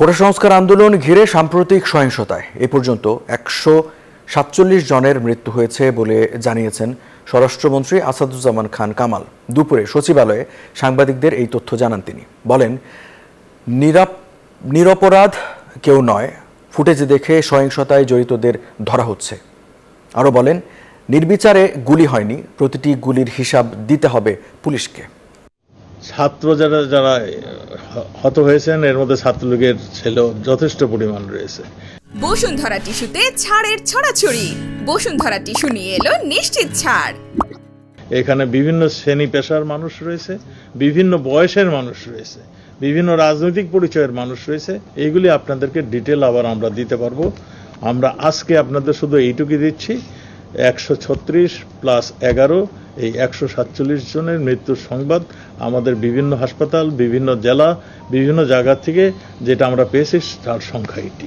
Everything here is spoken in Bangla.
কোটা সংস্কার আন্দোলন ঘিরে সাম্প্রতিক সহিংসতায় এ পর্যন্ত একশো সাতচল্লিশ জনের মৃত্যু হয়েছে বলে জানিয়েছেন স্বরাষ্ট্রমন্ত্রী আসাদুজ্জামান খান কামাল দুপুরে সচিবালয়ে সাংবাদিকদের এই তথ্য জানান তিনি বলেন নিরাপ নিরপরাধ কেউ নয় ফুটেজে দেখে সহিংসতায় জড়িতদের ধরা হচ্ছে আরও বলেন নির্বিচারে গুলি হয়নি প্রতিটি গুলির হিসাব দিতে হবে পুলিশকে ছাত্র যারা যারা হত হয়েছেন এর মধ্যে ছাত্রলীগের ছেলে যথেষ্ট পরিমাণ রয়েছে বসুন্ধরা টিস্যুতে ছাড়ের ছড়াছড়ি বসুন্ধরা টিস্যু নিয়ে এলো নিশ্চিত ছাড় এখানে বিভিন্ন শ্রেণী পেশার মানুষ রয়েছে বিভিন্ন বয়সের মানুষ রয়েছে বিভিন্ন রাজনৈতিক পরিচয়ের মানুষ রয়েছে এইগুলি আপনাদেরকে ডিটেল আবার আমরা দিতে পারবো আমরা আজকে আপনাদের শুধু এইটুকুই দিচ্ছি একশো ছত্রিশ প্লাস এগারো এই একশো সাতচল্লিশ জনের মৃত্যুর সংবাদ আমাদের বিভিন্ন হাসপাতাল বিভিন্ন জেলা বিভিন্ন জায়গা থেকে যেটা আমরা পেয়েছি তার সংখ্যা এটি